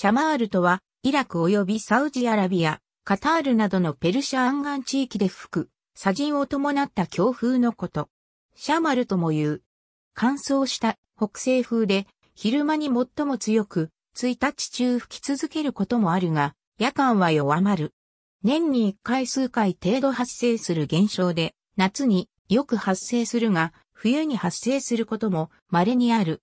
シャマールとは、イラク及びサウジアラビア、カタールなどのペルシャ湾岸地域で吹く、砂塵を伴った強風のこと。シャマルとも言う。乾燥した北西風で、昼間に最も強く、1日中吹き続けることもあるが、夜間は弱まる。年に1回数回程度発生する現象で、夏によく発生するが、冬に発生することも稀にある。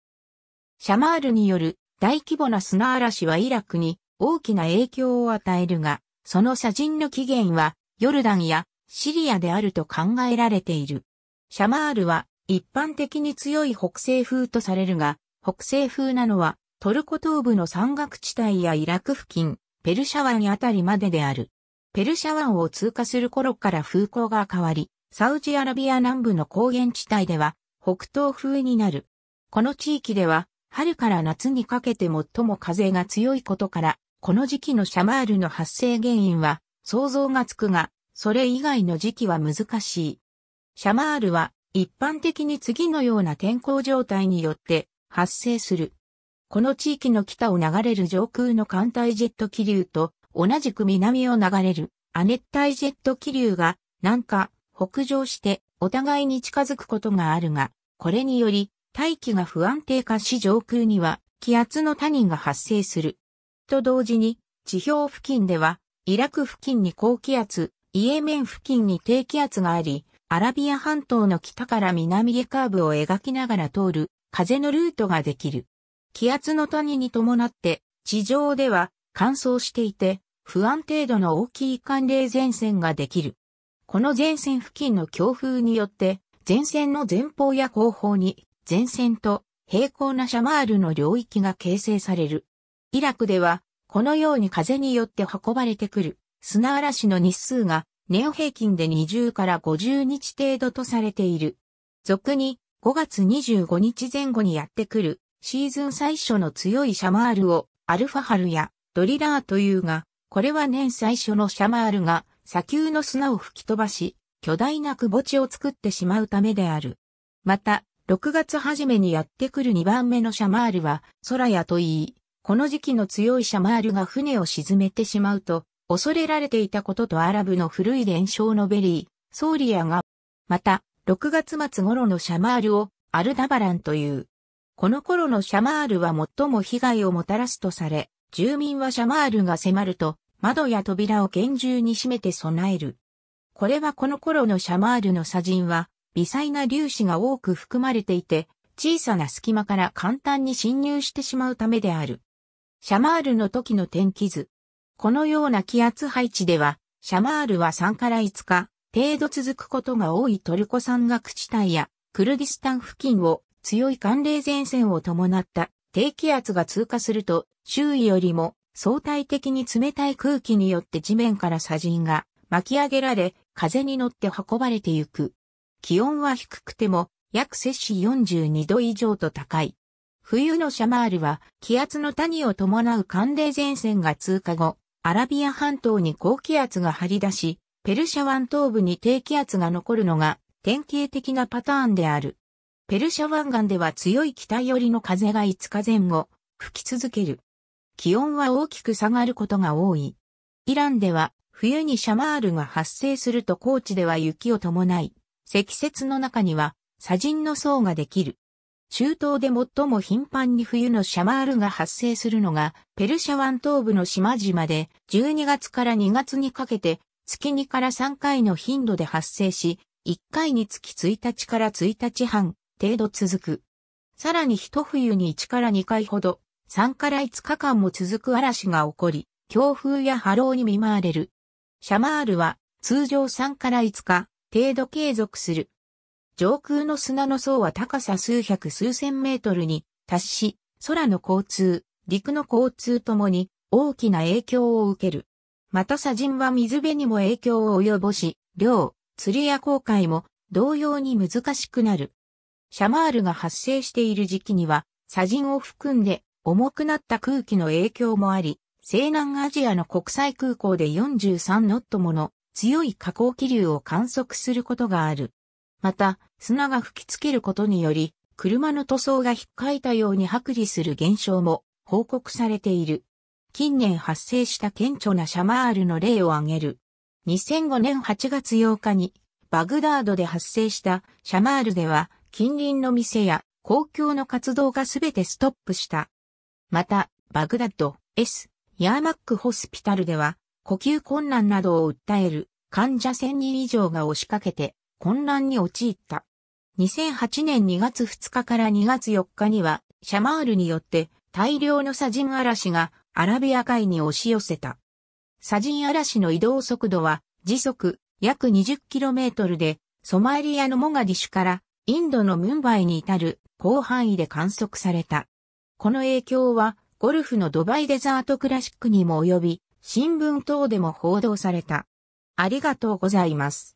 シャマールによる大規模な砂嵐はイラクに大きな影響を与えるが、その砂塵の起源はヨルダンやシリアであると考えられている。シャマールは一般的に強い北西風とされるが、北西風なのはトルコ東部の山岳地帯やイラク付近、ペルシャ湾あたりまでである。ペルシャ湾を通過する頃から風向が変わり、サウジアラビア南部の高原地帯では北東風になる。この地域では春から夏にかけて最も風が強いことから、この時期のシャマールの発生原因は想像がつくが、それ以外の時期は難しい。シャマールは一般的に次のような天候状態によって発生する。この地域の北を流れる上空の寒帯ジェット気流と同じく南を流れる亜熱帯ジェット気流が南下、北上してお互いに近づくことがあるが、これにより大気が不安定化し上空には気圧の谷が発生する。と同時に、地表付近では、イラク付近に高気圧、イエメン付近に低気圧があり、アラビア半島の北から南へカーブを描きながら通る風のルートができる。気圧の谷に伴って地上では乾燥していて不安定度の大きい寒冷前線ができる。この前線付近の強風によって前線の前方や後方に前線と平行なシャマールの領域が形成される。イラクでは、このように風によって運ばれてくる砂嵐の日数が年平均で20から50日程度とされている。俗に5月25日前後にやってくるシーズン最初の強いシャマールをアルファハルやドリラーというが、これは年最初のシャマールが砂丘の砂を吹き飛ばし、巨大なくぼ地を作ってしまうためである。また、6月初めにやってくる2番目のシャマールは、空ヤと言い、この時期の強いシャマールが船を沈めてしまうと、恐れられていたこととアラブの古い伝承のベリー、ソーリアが、また、6月末頃のシャマールを、アルダバランという。この頃のシャマールは最も被害をもたらすとされ、住民はシャマールが迫ると、窓や扉を厳重に閉めて備える。これはこの頃のシャマールの砂人は、微細な粒子が多く含まれていて、小さな隙間から簡単に侵入してしまうためである。シャマールの時の天気図。このような気圧配置では、シャマールは3から5日程度続くことが多いトルコ山岳地帯やクルディスタン付近を強い寒冷前線を伴った低気圧が通過すると周囲よりも相対的に冷たい空気によって地面から砂塵が巻き上げられ風に乗って運ばれてゆく。気温は低くても約摂氏42度以上と高い。冬のシャマールは気圧の谷を伴う寒冷前線が通過後、アラビア半島に高気圧が張り出し、ペルシャ湾東部に低気圧が残るのが典型的なパターンである。ペルシャ湾岸では強い北寄りの風が5日前後吹き続ける。気温は大きく下がることが多い。イランでは冬にシャマールが発生すると高地では雪を伴い、積雪の中には、砂塵の層ができる。中東で最も頻繁に冬のシャマールが発生するのが、ペルシャ湾東部の島々で、12月から2月にかけて、月2から3回の頻度で発生し、1回につき1日から1日半程度続く。さらに一冬に1から2回ほど、3から5日間も続く嵐が起こり、強風や波浪に見舞われる。シャマールは通常3から5日、程度継続する。上空の砂の層は高さ数百数千メートルに達し、空の交通、陸の交通ともに大きな影響を受ける。また砂塵は水辺にも影響を及ぼし、漁、釣りや航海も同様に難しくなる。シャマールが発生している時期には、砂塵を含んで重くなった空気の影響もあり、西南アジアの国際空港で43ノットもの強い下降気流を観測することがある。また、砂が吹きつけることにより、車の塗装が引っかいたように剥離する現象も報告されている。近年発生した顕著なシャマールの例を挙げる。2005年8月8日にバグダードで発生したシャマールでは近隣の店や公共の活動がすべてストップした。また、バグダッド、S、ヤーマックホスピタルでは呼吸困難などを訴える患者1000人以上が押しかけて混乱に陥った。2008年2月2日から2月4日にはシャマールによって大量の砂ン嵐がアラビア海に押し寄せた。砂ン嵐の移動速度は時速約 20km でソマリアのモガディシュからインドのムンバイに至る広範囲で観測された。この影響はゴルフのドバイデザートクラシックにも及び、新聞等でも報道された。ありがとうございます。